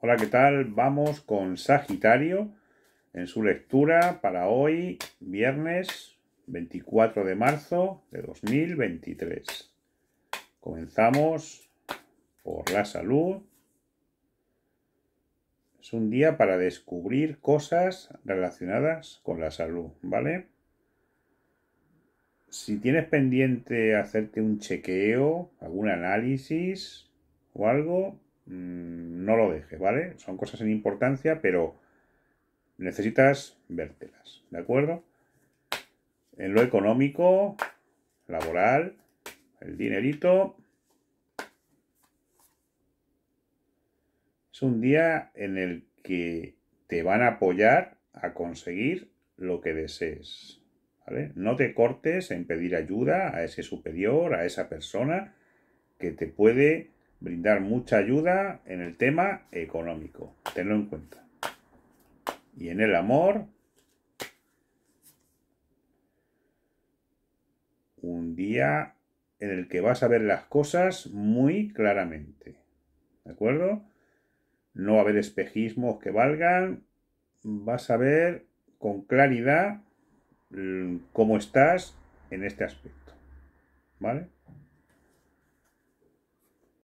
Hola, ¿qué tal? Vamos con Sagitario en su lectura para hoy, viernes 24 de marzo de 2023. Comenzamos por la salud. Es un día para descubrir cosas relacionadas con la salud, ¿vale? Si tienes pendiente hacerte un chequeo, algún análisis o algo, Mm, no lo dejes, ¿vale? Son cosas en importancia, pero necesitas vértelas, ¿de acuerdo? En lo económico, laboral, el dinerito. Es un día en el que te van a apoyar a conseguir lo que desees. ¿vale? No te cortes en pedir ayuda a ese superior, a esa persona que te puede brindar mucha ayuda en el tema económico. Tenlo en cuenta. Y en el amor, un día en el que vas a ver las cosas muy claramente. ¿De acuerdo? No va a haber espejismos que valgan. Vas a ver con claridad mm, cómo estás en este aspecto. ¿Vale?